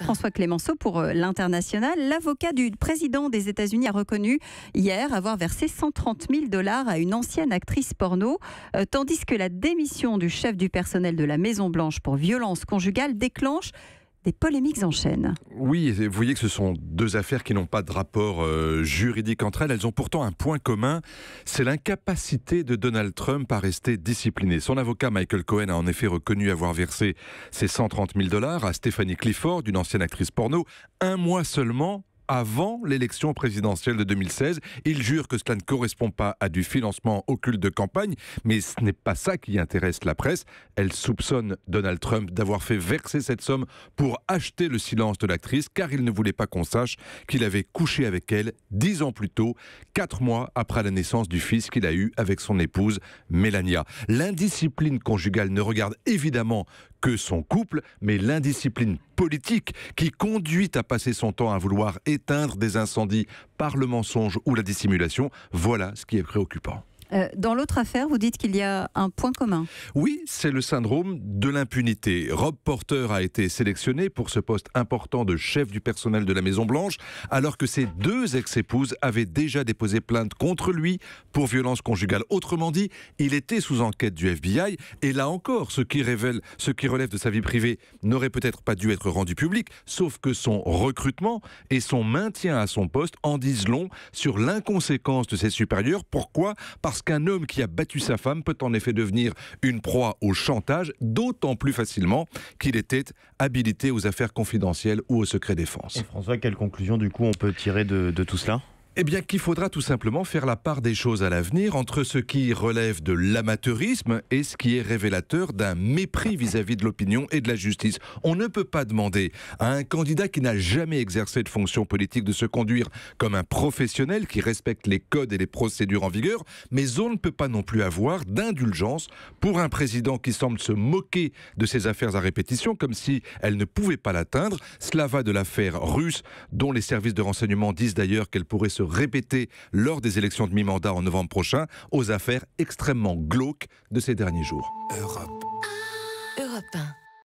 François Clémenceau pour euh, l'international. L'avocat du président des États-Unis a reconnu hier avoir versé 130 000 dollars à une ancienne actrice porno, euh, tandis que la démission du chef du personnel de la Maison-Blanche pour violence conjugale déclenche des polémiques en chaîne. Oui, vous voyez que ce sont deux affaires qui n'ont pas de rapport euh, juridique entre elles. Elles ont pourtant un point commun, c'est l'incapacité de Donald Trump à rester discipliné. Son avocat Michael Cohen a en effet reconnu avoir versé ses 130 000 dollars à Stephanie Clifford, une ancienne actrice porno, un mois seulement avant l'élection présidentielle de 2016. Il jure que cela ne correspond pas à du financement occulte de campagne, mais ce n'est pas ça qui intéresse la presse. Elle soupçonne Donald Trump d'avoir fait verser cette somme pour acheter le silence de l'actrice, car il ne voulait pas qu'on sache qu'il avait couché avec elle dix ans plus tôt, quatre mois après la naissance du fils qu'il a eu avec son épouse Melania. L'indiscipline conjugale ne regarde évidemment que son couple, mais l'indiscipline politique qui conduit à passer son temps à vouloir éteindre des incendies par le mensonge ou la dissimulation. Voilà ce qui est préoccupant. Euh, dans l'autre affaire, vous dites qu'il y a un point commun. Oui, c'est le syndrome de l'impunité. Rob Porter a été sélectionné pour ce poste important de chef du personnel de la Maison-Blanche, alors que ses deux ex-épouses avaient déjà déposé plainte contre lui pour violence conjugale. Autrement dit, il était sous enquête du FBI, et là encore, ce qui, révèle, ce qui relève de sa vie privée n'aurait peut-être pas dû être rendu public, sauf que son recrutement et son maintien à son poste en disent long sur l'inconséquence de ses supérieurs. Pourquoi Parce qu'un homme qui a battu sa femme peut en effet devenir une proie au chantage, d'autant plus facilement qu'il était habilité aux affaires confidentielles ou au secret défense. François, quelle conclusion du coup on peut tirer de tout cela eh bien qu'il faudra tout simplement faire la part des choses à l'avenir entre ce qui relève de l'amateurisme et ce qui est révélateur d'un mépris vis-à-vis de l'opinion et de la justice. On ne peut pas demander à un candidat qui n'a jamais exercé de fonction politique de se conduire comme un professionnel qui respecte les codes et les procédures en vigueur, mais on ne peut pas non plus avoir d'indulgence pour un président qui semble se moquer de ses affaires à répétition comme si elle ne pouvait pas l'atteindre. Cela va de l'affaire russe, dont les services de renseignement disent d'ailleurs qu'elle pourrait se répéter lors des élections de mi-mandat en novembre prochain aux affaires extrêmement glauques de ces derniers jours. Europe.